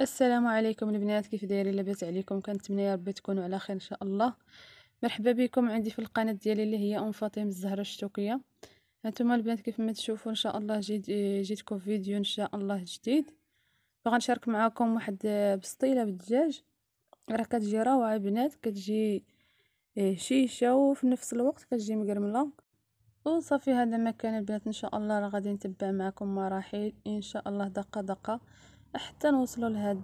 السلام عليكم البنات كيف دايرين لاباس عليكم كنتمنى يا ربي تكونوا على خير ان شاء الله مرحبا بكم عندي في القناه ديالي اللي هي ام فاطمه الزهره الشتوكيه هانتوما البنات كيف ما تشوفوا ان شاء الله جيت جيتكم فيديو ان شاء الله جديد باغا نشارك معكم واحد بسطيله بالدجاج راه كتجي روعه بنات كتجي إيه، شيشه وفي نفس الوقت كتجي مقرمله وصافي هذا ما كان البنات ان شاء الله راه غادي نتبع معكم مراحل ان شاء الله دقه دقه حتى نوصلوا لهاد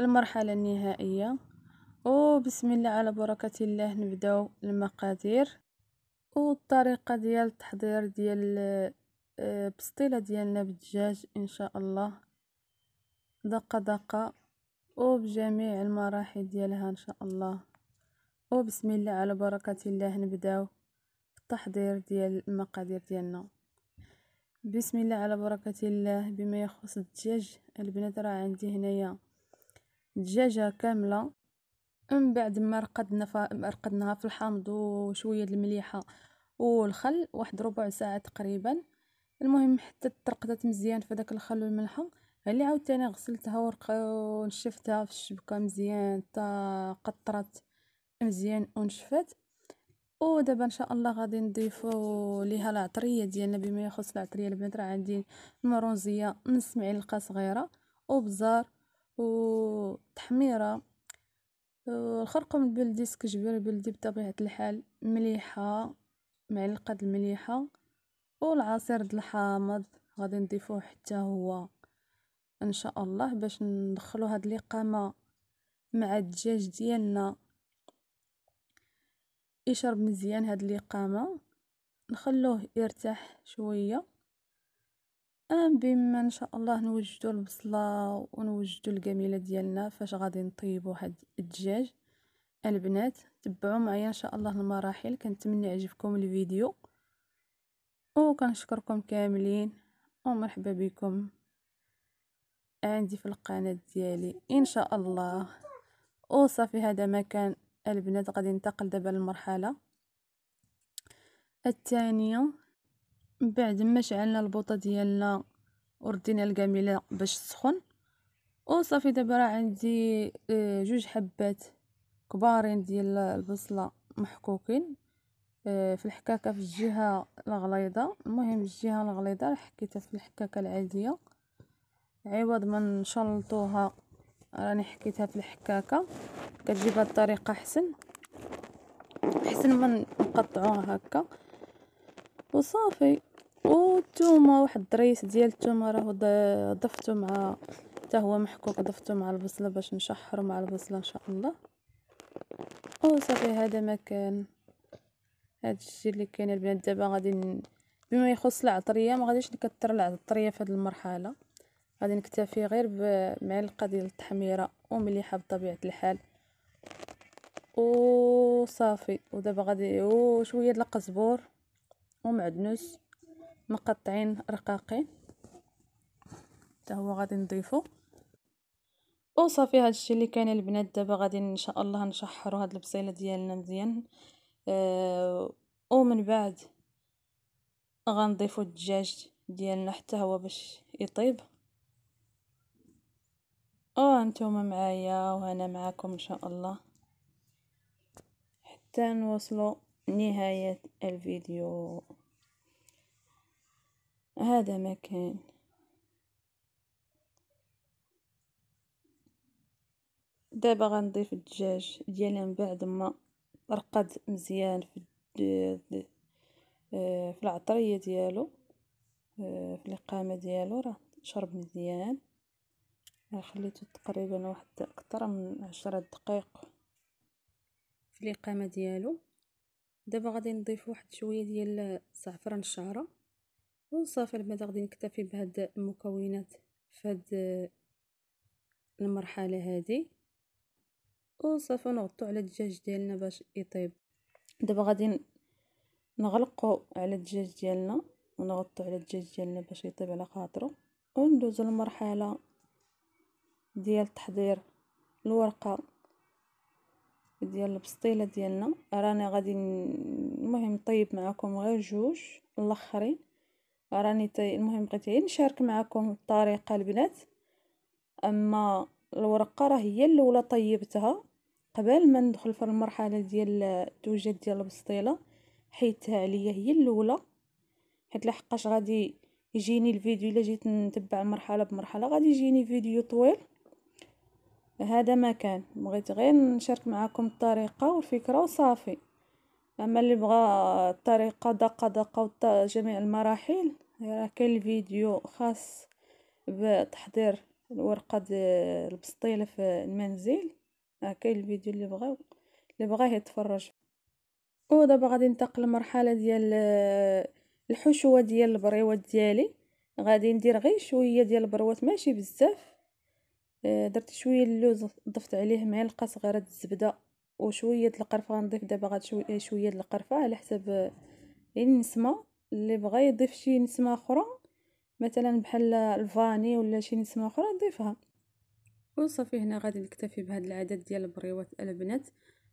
المرحله آه، النهائيه او بسم الله على بركة الله نبداو المقادير والطريقة ديال التحضير ديال آه، بسطيلة ديالنا بالدجاج ان شاء الله دقة دقة وبجميع المراحل ديالها ان شاء الله وبسم الله على بركة الله نبداو التحضير ديال المقادير ديالنا بسم الله على بركة الله بما يخص الدجاج البنات راه عندي هنايا دجاجة كاملة من بعد ما رقدنا ف... رقدناها في الحامض وشويه المليحه والخل واحد ربع ساعه تقريبا المهم حتى ترقدت مزيان في داك الخل والملحه اللي عاوتاني غسلتها ورق ونشفتها في الشبكه مزيان تا قطرت مزيان ونشفت ودابا ان شاء الله غادي نضيفو ليها العطريه ديالنا بما يخص العطريه البنات راه عندي المرونزيه نص معلقه صغيره وبزار وتحميره الخرقوم البلدي سكجبير البلدي بطبيعة الحال مليحة معلقة د المليحة والعصير د الحامض غادي نضيفوه حتى هو ان شاء الله باش ندخلو هاد القامه مع الدجاج ديالنا يشرب مزيان هاد القامه نخلوه يرتاح شويه بما ان شاء الله نوجدو البصله ونوجدو الجميله ديالنا فاش غادي نطيبو هاد الدجاج البنات تبعوا معايا ان شاء الله المراحل كنتمنى يعجبكم الفيديو وكنشكركم كاملين ومرحبا بكم عندي في القناه ديالي ان شاء الله وصافي هذا ما كان البنات غادي ننتقل دابا للمرحله الثانيه من بعد ما شعلنا البوطه ديالنا وردينا الكامله باش تسخن وصافي دابا راه عندي آه، جوج حبات كبارين ديال البصله محكوكين آه، في الحكاكه في الجهه الغليظه المهم الجهه الغليظه حكيتها في الحكاكه العاديه عوض ما نشلطوها راني حكيتها في الحكاكه كتجي بهذه الطريقه احسن احسن من نقطعوها هكا وصافي والثومه واحد الضريس ديال الثومه راه ضفته مع حتى هو محكوك ضفته مع البصله باش نشحر مع البصله ان شاء الله وصافي هذا مكان الشيء اللي كاين البنات دابا غادي بما يخص العطريه ما غاديش نكثر العطريه في هذه المرحله غادي نكتفي غير بمعلقه ديال التحميره ومليحه بطبيعه الحال وصافي ودابا غادي وشويه د القزبور ومعدنوس مقطعين رقاقين حتى هو غادي نضيفو وصافي هادشي اللي كاين البنات دابا غادي ان شاء الله نشحروا هاد البصيله ديالنا مزيان آه، ومن بعد غنضيفو الدجاج ديالنا حتى هو باش يطيب اه انتوما معايا وانا معاكم ان شاء الله حتى نوصلوا نهايه الفيديو هذا مكان دابا غنضيف الدجاج ديالي من بعد ما رقد مزيان في آه، في العطريه ديالو آه، في القامه ديالو راه شرب مزيان خليته تقريبا واحد اكثر من عشرة دقائق في القامه ديالو دابا غادي نضيف واحد شويه ديال زعفران الشعره وصافي بعدا غادي نكتفي بهاد المكونات فهاد المرحله هذه وصافي نغطو على الدجاج ديالنا باش يطيب دابا غادي نغلقو على الدجاج ديالنا ونغطو على الدجاج ديالنا باش يطيب على خاطرو وندوزو للمرحله ديال تحضير الورقه ديال البسطيله ديالنا راني غادي المهم نطيب معكم غير جوج الاخرين راني المهم بغيت غير نشارك معكم الطريقه البنات اما الورقه راه هي الاولى طيبتها قبل ما ندخل في المرحله ديال التوجد ديال البسطيله حيتها عليا هي الاولى حيت لحقاش غادي يجيني الفيديو الا جيت نتبع مرحله بمرحله غادي يجيني فيديو طويل هذا ما كان بغيت غير نشارك معكم الطريقه والفكره وصافي أما اللي بغى الطريقة دقة دقة جميع المراحل راه كاين الفيديو خاص بتحضير الورقة ديال البسطيلة في المنزل راه كاين الفيديو اللي بغاو اللي بغاه يتفرج ودابا غادي ننتقل لمرحله ديال الحشوه ديال البريوات ديالي غادي ندير غير شويه ديال البروات ماشي بزاف آه، درت شويه اللوز ضفت عليه معلقه صغيره الزبده وشويه القرفه غنضيف دابا غاد إيه، شويه القرفه على حسب إيه، النسمه اللي بغى يضيف شي نسمه اخرى مثلا بحال الفاني ولا شي نسمه اخرى نضيفها وصافي هنا غادي نكتفي بهذا العدد ديال البريوات البنات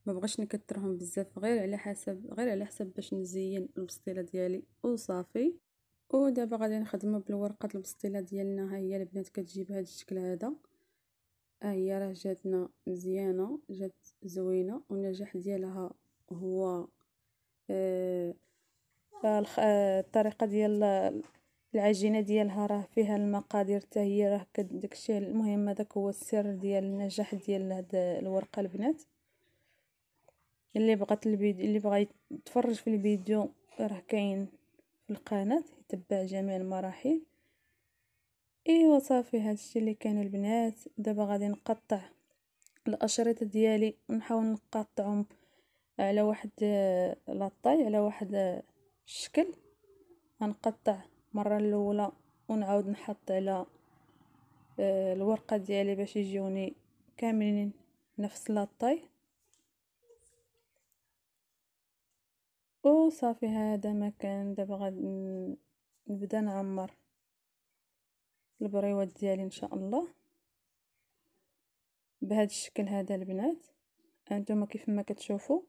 ما بغاش نكثرهم بزاف غير على حسب غير على حسب باش نزين البسطيله ديالي وصافي ودابا غادي نخدموا بالورقه البسطيله ديالنا ها هي البنات كتجي هذا الشكل هذا هي راه جاتنا مزيانه جات زوينه والنجاح ديالها هو آه، آه، آه، الطريقه ديال العجينه ديالها راه فيها المقادير حتى هي راه داكشي المهم هذاك هو السر ديال النجاح ديال هاد الورقه البنات اللي بغات الفيديو اللي بغى يتفرج في الفيديو راه كاين في القناه يتبع جميع المراحل ايوا صافي هادشي اللي كاين البنات دابا غادي نقطع الاشرطه ديالي ونحاول نقطعهم على واحد آه، لاطاي على واحد آه، الشكل غنقطع مره الاولى ونعاود نحط على آه، الورقه ديالي باش يجيوني كاملين نفس لاطاي وصافي هذا مكان دابا غادي نبدا نعمر البريوات ديالي ان شاء الله بهذا الشكل هذا البنات انتم كيف ما كتشوفوا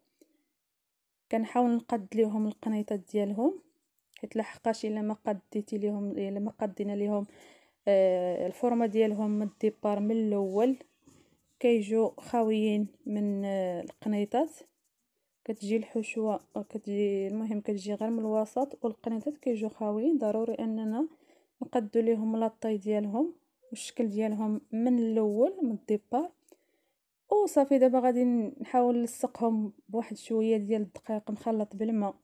كنحاول نقد ليهم القنيطات ديالهم حيت لحقاش الا ما قديتي ليهم الا ما قدينا ليهم آه الفورمه ديالهم من الديبار من الاول كيجو خاويين من آه القنيطات كتجي الحشوه كتجي المهم كتجي غير من الوسط والقنيطات كيجو خاويين ضروري اننا نقدو ليهم لاطاي ديالهم والشكل ديالهم من الاول من الديبار وصافي دابا غادي نحاول نلصقهم بواحد شويه ديال الدقيق مخلط بالماء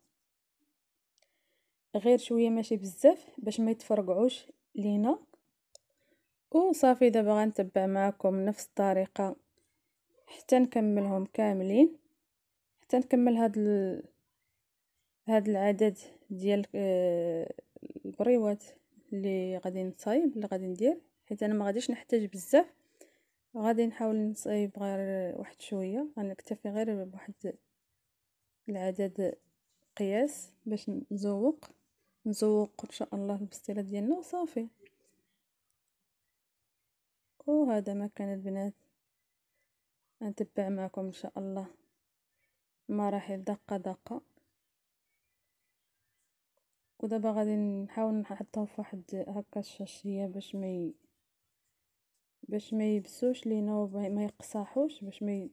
غير شويه ماشي بزاف باش ما يتفرقعوش لينا وصافي دابا غنتبع معكم نفس الطريقه حتى نكملهم كاملين حتى نكمل هاد هذا هاد العدد ديال آه، البريوات اللي غادي نصايب اللي غادي ندير حيت انا ما غاديش نحتاج بزاف غادي نحاول نصايب غير واحد شويه غنكتفي غير بواحد العدد قياس باش نزوق نزوق ان شاء الله البسطيله ديالنا وصافي وهذا ما كان البنات نتبع معكم ان شاء الله مراحل دقه دقه ودابا غادي نحاول نحطها في واحد هكا الشاشيه باش ما باش ما يبسوش لينا وما يقصاحوش باش ما ي...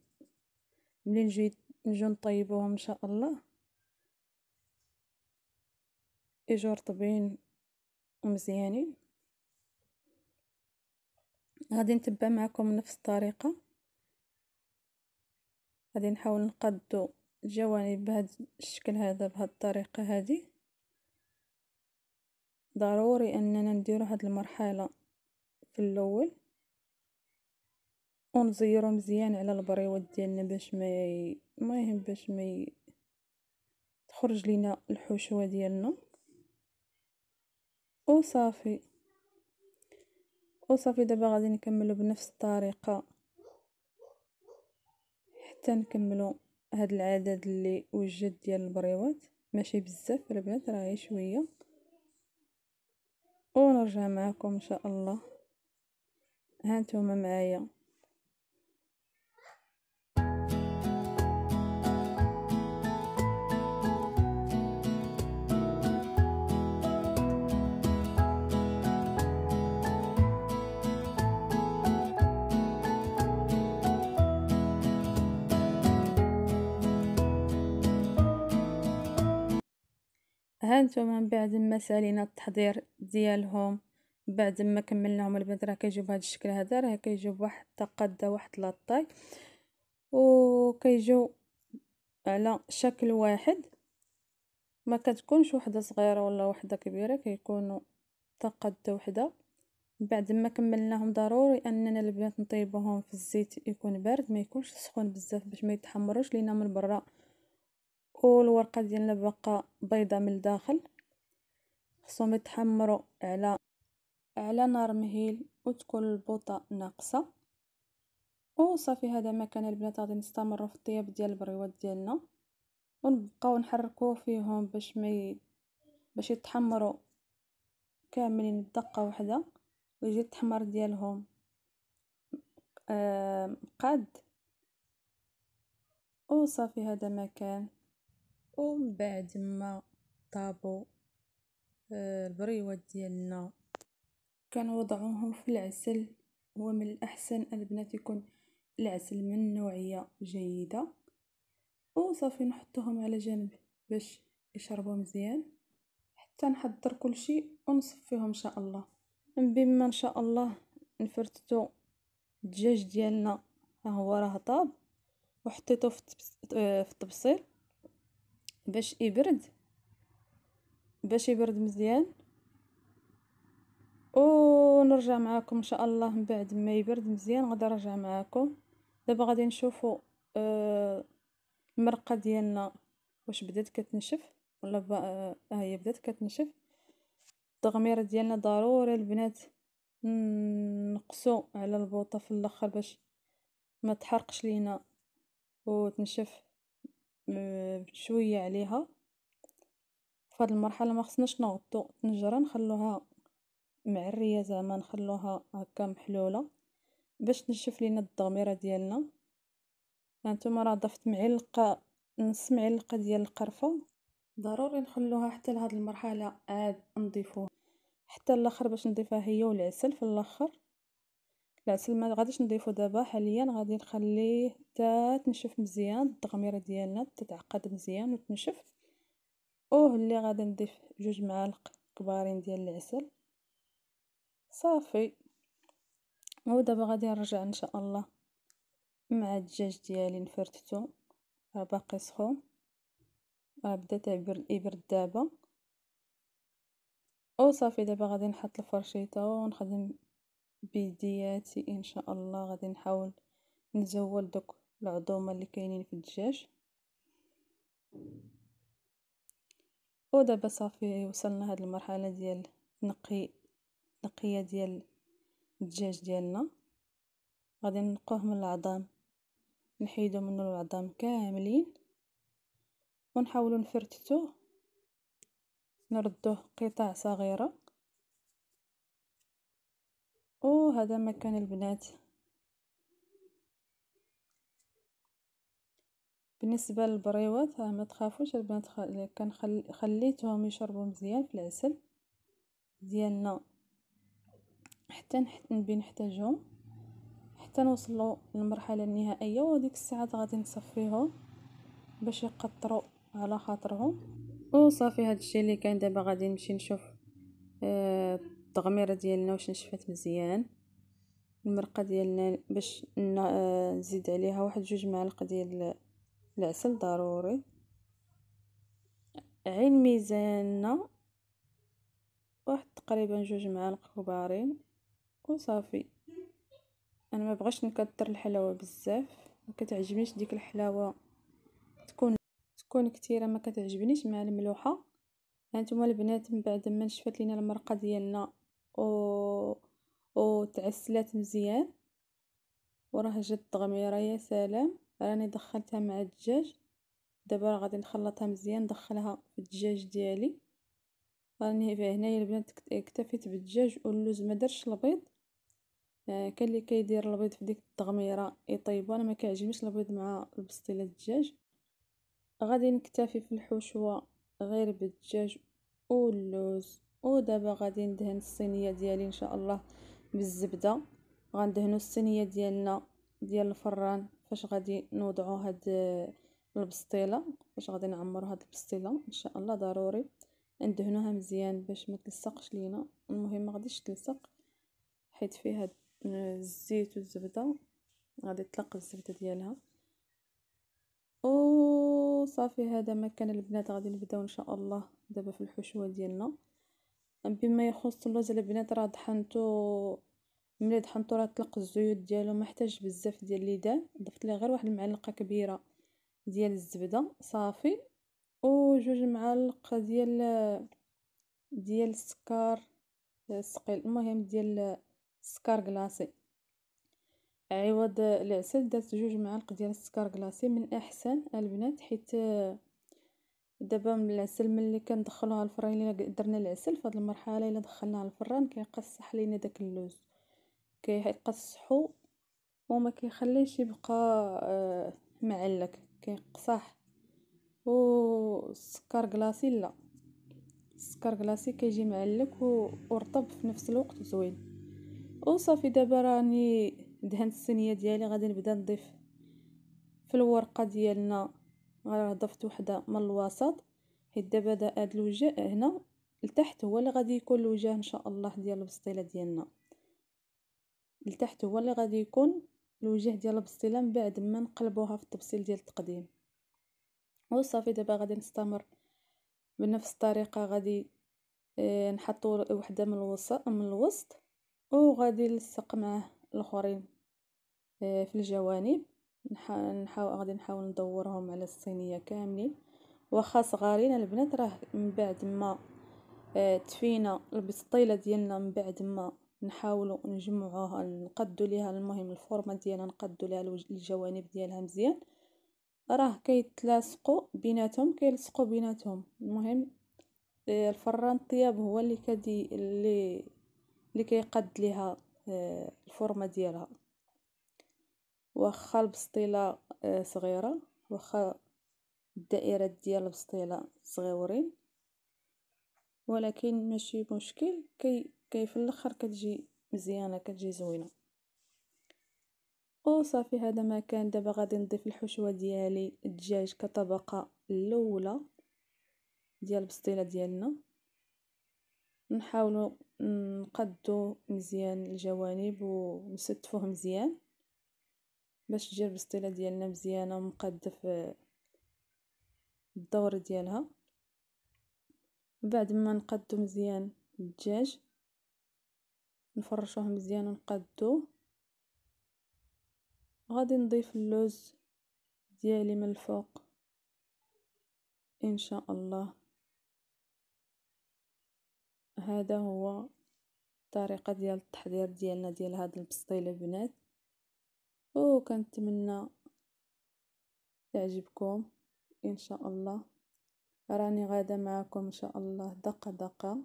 ملي نجي نجو نطيبوهم ان شاء الله يجو رطبين ومزيانين غادي نتبع معكم نفس الطريقه غادي نحاول نقادو الجوانب بهذا الشكل هذا بهذه الطريقه هذه ضروري اننا نديرو هاد المرحله في اللول ونزيرو مزيان على البريوات ديالنا باش ما المهم باش ما تخرج لينا الحشوه ديالنا وصافي وصافي دابا غادي نكملو بنفس الطريقه حتى نكملو هاد العدد اللي وجد ديال البريوات ماشي بزاف البنات راهي شويه ونرجع معكم ان شاء الله هانتوما معايا هانتوما من بعد ما سالينا التحضير ديالهم بعد ما كملناهم البنات راه كيجيو بهذا الشكل هذا راه كيجيو بواحد التقاده واحد لاطاي وكيجيو على شكل واحد ما كتكونش وحده صغيره ولا وحده كبيره كيكونوا تقاده وحده بعد ما كملناهم ضروري اننا البنات نطيبوهم في الزيت يكون بارد ما يكونش سخون بزاف باش ما يتحمروش لينا من برا والورقه ديالنا باقا بيضه من الداخل خصهم يتحمروا على على نار مهيل وتكون البوطه ناقصه وصافي هذا ما كان البنات غادي نستمروا في الطياب ديال البريوات ديالنا ونبقاو نحركو فيهم باش ما باش يتحمروا كاملين بدقه واحده ويجي التحمر ديالهم قد قاد وصافي هذا ما كان ومن بعد ما طابو آه، البريوات ديالنا كنوضعوهم في العسل ومن الاحسن البنات يكون العسل من نوعيه جيده وصافي نحطوهم على جنب باش يشربوا مزيان حتى نحضر كلشي ونصفيهم ان شاء الله من بما ان شاء الله نفرتتو الدجاج ديالنا ها هو راه طاب وحطيته في الطبسيل آه، باش يبرد باش يبرد مزيان ونرجع معاكم ان شاء الله من بعد ما يبرد مزيان غادي نرجع معاكم دابا غادي نشوفوا آه المرقه ديالنا واش بدات كتنشف ولا ها آه هي بدات كتنشف التغميره ديالنا ضروري البنات نقصوا على البوطه في الاخر باش ما تحرقش لينا وتنشف آه، شويه عليها فهاد المرحله ما خصناش نغطو الطنجره نخلوها معريه زعما نخلوها هكا محلوله باش تنشف لينا الضميره ديالنا هانتوما راه ضفت معلقه نص معلقه ديال القرفه ضروري نخلوها حتى لهاد المرحله عاد نضيفوها حتى الاخر باش نضيفها هي والعسل في الاخر العسل ما غاديش نضيفو دابا حاليا غادي نخليه حتى تنشف مزيان التغميره ديالنا تتعقد مزيان وتنشف اوه اللي غادي نضيف جوج معالق كبارين ديال العسل صافي ودابا غادي نرجع ان شاء الله مع الدجاج ديالي نفرتتو راه باقي سخون راه بدا تعبر الابر دابا او صافي دابا غادي نحط الفرشيطه ونخدم بيدياتي ان شاء الله غادي نحاول نزول دوك العظومه اللي كاينين في الدجاج ودابا صافي وصلنا لهاد المرحله ديال نقي نقيه ديال الدجاج ديالنا غادي نقوه من العظام نحيدو منو العظام كاملين ونحاولو نفرتتوه نردوه قطع صغيره وهذا مكان البنات بالنسبة للبريوات آه، ما تخافوش البنات كان خليتهم يشربوا مزيان في العسل ديالنا حتى نحتاجهم حتى نوصلوا للمرحله النهائيه وديك الساعات غادي نصفيهم باش يقطروا على خاطرهم وصافي هذا الشيء اللي كان دابا غادي نمشي نشوف آه، التغميره ديالنا واش نشفات مزيان المرقه ديالنا باش آه، نزيد عليها واحد جوج معالق ديال العسل ضروري عين ميزاننا واحد تقريبا جوج معالق كبارين وصافي انا ما بغاش نكثر الحلاوه بزاف ما كتعجبنيش ديك الحلاوه تكون تكون كثيره ما كتعجبنيش مع الملوحه هانتوما البنات من بعد ما نشفات لينا المرقه ديالنا او او تعسلات مزيان وراه جات التغميره يا سلام راني دخلتها مع الدجاج دابا راه غادي نخلطها مزيان ندخلها في الدجاج ديالي راني هنايا البنات اكتفيت بالدجاج واللوز ما درتش البيض آه كاين اللي كيدير البيض في ديك التغميره يطيبو انا ما كيعجبنيش البيض مع البسطيله الدجاج غادي نكتفي في الحشوه غير بالدجاج واللوز ودابا غادي ندهن الصينيه ديالي ان شاء الله بالزبده غندهنوا الصينيه ديالنا ديال الفران فاش غادي نوضعو هاد البسطيله فاش غادي نعمرو هاد البسطيله ان شاء الله ضروري ندهنوها مزيان باش ما تلصقش لينا المهم ما غاديش تلصق حيت فيها الزيت والزبده غادي تلق الزبده ديالها صافي هذا ما كان البنات غادي نبداو ان شاء الله دابا في الحشوه ديالنا بما يخص اللوز البنات راه طحنتو ملي طحنتو راه طلق الزيوت ديالو ما احتاج بزاف ديال الليدان ضفت ليه غير واحد المعلقه كبيره ديال الزبده صافي وجوج معالق ديال ديال السكر الثقيل المهم ديال السكر كلاصي عوض العسل درت جوج معالق ديال السكر كلاصي من احسن البنات حيت دابا من العسل ملي كندخلوها الفران الا درنا العسل فهاد المرحله الا دخلناه الفران كيقصح لينا داك اللوز كيقصحو وما كيخليش يبقى آه، معلك كيقصح السكر كلاصي لا السكر كلاصي كيجي معلك ورطب في نفس الوقت زوين وصافي دابا راني دهنت الصينيه ديالي غادي نبدا نضيف في الورقه ديالنا راه ضفت وحده من الوسط حيت دابا هذا الوجه هنا لتحت هو اللي غادي يكون الوجه ان شاء الله ديال البسطيله ديالنا لتحت هو اللي غادي يكون الوجه ديال البسطيله من بعد ما نقلبوها في التبسيل ديال التقديم وصافي دابا غادي نستمر بنفس الطريقه غادي نحطوا آه، نحطو وحده من الوسط من الوسط وغادي نلصق معاه الاخرين آه، في الجوانب نحاول غادي نحاول ندورهم على الصينيه كاملين واخا صغارين البنات راه من بعد ما آه، تفينا البسطيله ديالنا من بعد ما نحاولوا نجمعوها نقدو ليها المهم الفورمه ديالها نقدو ليها الجوانب ديالها مزيان راه كيتلاصقوا بيناتهم كيلصقوا بيناتهم المهم آه، الفران الطياب هو اللي كدي اللي اللي كيقد ليها آه، الفورمه ديالها واخا البسطيله آه، صغيره واخا الدائرات ديال البسطيله صغيورين ولكن ماشي مشكل كي كي في الاخر كتجي مزيانه كتجي زوينه وصافي هذا ما كان دابا غادي نضيف الحشوه ديالي الدجاج كطبقه الاولى ديال البسطيله ديالنا نحاولوا نقدو مزيان الجوانب ونستفوه مزيان باش تجي البسطيله ديالنا مزيانه ومقاده في الدور ديالها بعد ما نقدو مزيان الدجاج نفرشوه مزيان ونقادوه غادي نضيف اللوز ديالي من الفوق ان شاء الله هذا هو الطريقه ديال التحضير ديالنا ديال هاد البسطيله او كنتمنى تعجبكم ان شاء الله راني غادا معكم ان شاء الله دقه دقه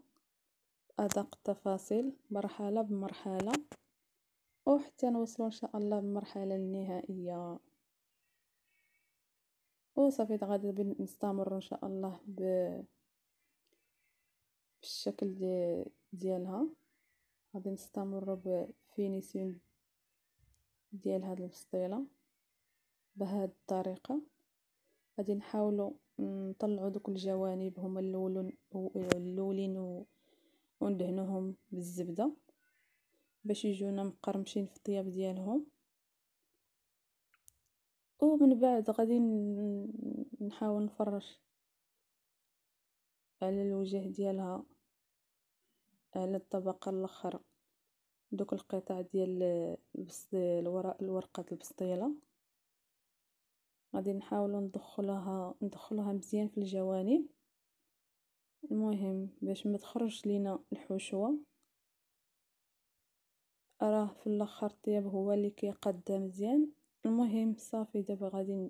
أدق التفاصيل مرحلة بمرحلة وحتى نوصلوا إن شاء الله للمرحلة النهائية وصافي غادي نستمر إن شاء الله ب... بالشكل دي... ديالها غادي نستمر بفينيسيون ديال هاد البسطيلة بهاد الطريقه غادي نحاولوا نطلعوا دوك الجوانب هما اللولين الاولين وندهنوهم بالزبدة باش يجونا مقرمشين في الطياب ديالهم ومن بعد غادي نحاول نفرش على الوجه ديالها على الطبقة الاخرى دوك القطع ديال الورق الورقة البسطيلة غادي نحاولو ندخلها ندخلها مزيان في الجوانب المهم باش ما تخرجش لينا الحشوة راه في الاخر الطياب هو اللي كيقاد مزيان المهم صافي دابا غادي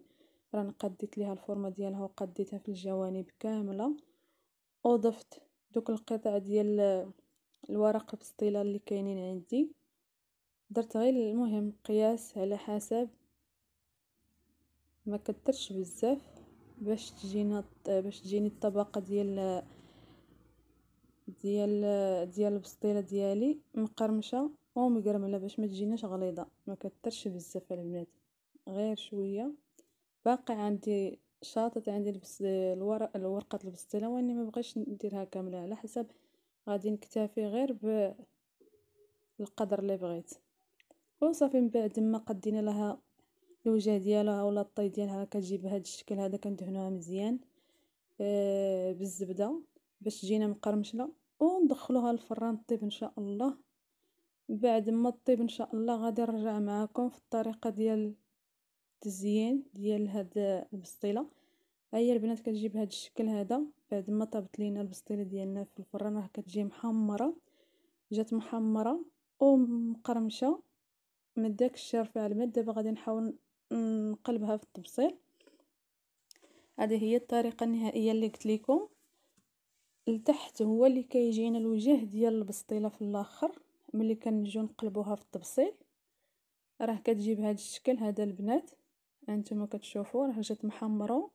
راه نقديت ليها الفورمه ديالها وقديتها في الجوانب كامله وضفت دوك القطع ديال الورق بسطيله اللي كاينين عندي درت غير المهم قياس على حسب ما كترش بزاف باش تجينا باش تجيني الطبقه ديال ديال ديال البسطيله ديالي مقرمشه ومقرمله باش ما تجيناش غليظه ما كترش بزاف البنات غير شويه باقي عندي شاطت عندي البس الورق الورقه البسطيله واني ما بغيتش نديرها كامله على حسب غادي نكتفي غير بالقدر اللي بغيت وصافي من بعد ما قدينا لها الوجه ديالها ولا الطي ديالها كتجي بهذا الشكل هذا كندهنوها مزيان آه، بالزبده باش تجينا مقرمشه وندخلوها للفران طيب ان شاء الله بعد ما طيب ان شاء الله غادي نرجع معكم في الطريقه ديال التزيين ديال هاد البسطيله ها هي البنات كتجي بهذا الشكل هذا بعد ما طابت لينا البسطيله ديالنا في الفران راه كتجي محمره جات محمره ومقرمشه ما داكش رفع فيها الماء دابا غادي نحاول نقلبها في التبصيل هذه هي الطريقه النهائيه اللي قلت لكم لتحت هو اللي كيجينا الوجه ديال البسطيله في الاخر ملي كنجيو نقلبوها في التبسيل راه كتجي بهذا الشكل هذا البنات هانتوما كتشوفوا راه جات محمره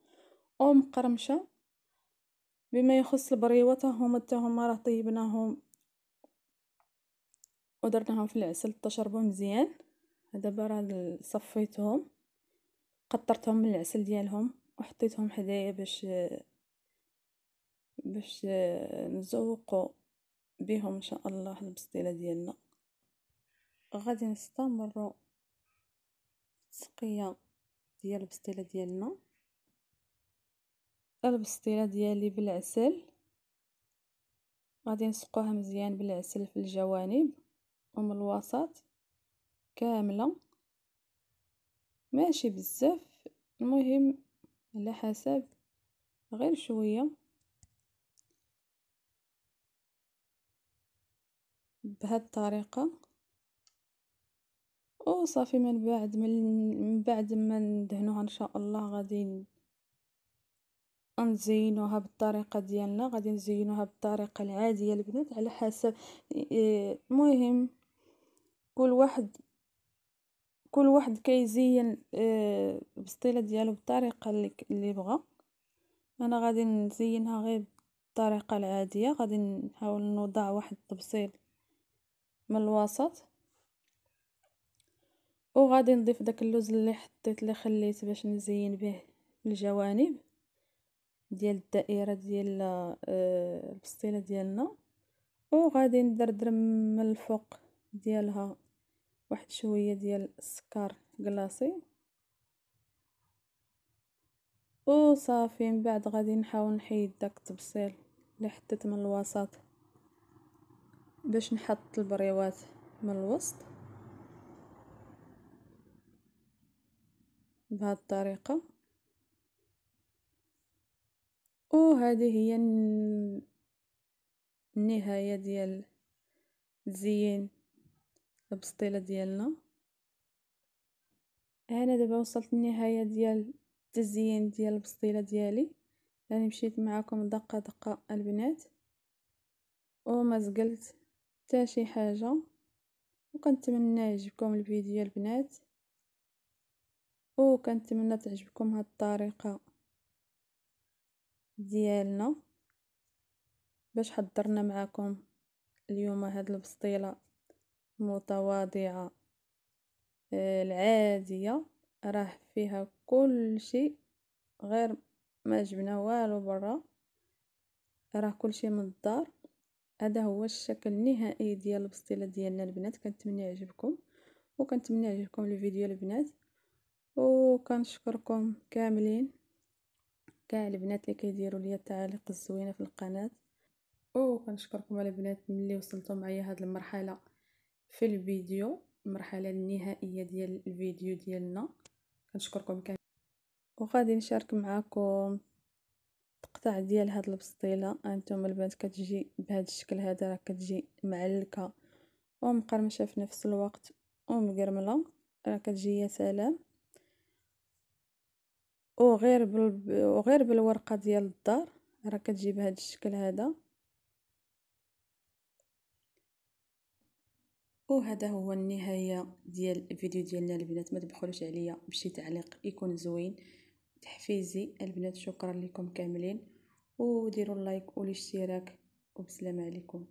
ومقرمشه بما يخص البريوه هما حتى هما راه طيبناهم ودرناهم في العسل تشربوا مزيان دابا راه صفيتهم قطرتهم من العسل ديالهم وحطيتهم حدايا باش باش نزوقوا بهم ان شاء الله البسطيله ديالنا غادي نستمروا التسقيه ديال البسطيله ديالنا البسطيله ديالي بالعسل غادي نسقوها مزيان بالعسل في الجوانب ومن الوسط كامله ماشي بزاف المهم على حسب غير شويه بهاد الطريقة وصافي من بعد من بعد ما ندهنوها ان شاء الله غادي نزينوها بالطريقه ديالنا غادي نزينوها بالطريقه العاديه البنات على حسب إيه، المهم كل واحد كل واحد كيزين إيه، البسطيله ديالو بالطريقه اللي اللي بغى انا غادي نزينها غير بالطريقه العاديه غادي نحاول نوضع واحد التبسيط من الوسط وغادي نضيف داك اللوز اللي حطيت اللي خليت باش نزين به الجوانب ديال الدائره ديال آه، البسطيله ديالنا وغادي ندردر من الفوق ديالها واحد شويه ديال السكر كلاصي وصافي من بعد غادي نحاول نحيد داك التبصيل اللي حطيت من الوسط باش نحط البريوات من الوسط بهذه الطريقة وهذه هي النهاية ديال تزيين البسطيلة ديالنا انا دابا وصلت النهاية ديال التزيين ديال البسطيلة ديالي يعني مشيت معاكم دقة دقة البنات وما زقلت حتى شي حاجة وكنتمنى يعجبكم الفيديو البنات وكنتمنى تعجبكم هاد الطريقة ديالنا باش حضرنا معكم اليوم هاد البسطيلة المتواضعة آه، العادية راه فيها كل شيء غير ما جبنا والو برا راه كل شيء من الدار هذا هو الشكل النهائي ديال البسطيله ديالنا البنات كنتمنى يعجبكم وكنتمنى يعجبكم الفيديو البنات وكنشكركم كاملين كاع البنات اللي كيديروا لي التعاليق الزوينه في القناه وكنشكركم البنات ملي وصلتوا معايا هاد المرحله في الفيديو المرحله النهائيه ديال الفيديو ديالنا كنشكركم كاملين وغادي نشارك معكم المقطع ديال هاد البسطيله انتم البنات كتجي بهاد الشكل هذا راه كتجي معلكه ومقرمشه في نفس الوقت ومقرمله راه كتجي يا سلام وغير بال... وغير بالورقه ديال الدار راه كتجي بهاد الشكل هذا وهذا هو النهايه ديال الفيديو ديالنا البنات ما تبخلوش عليا بشي تعليق يكون زوين تحفيزي البنات شكرا لكم كاملين وديروا اللايك والاشتراك وبسلام عليكم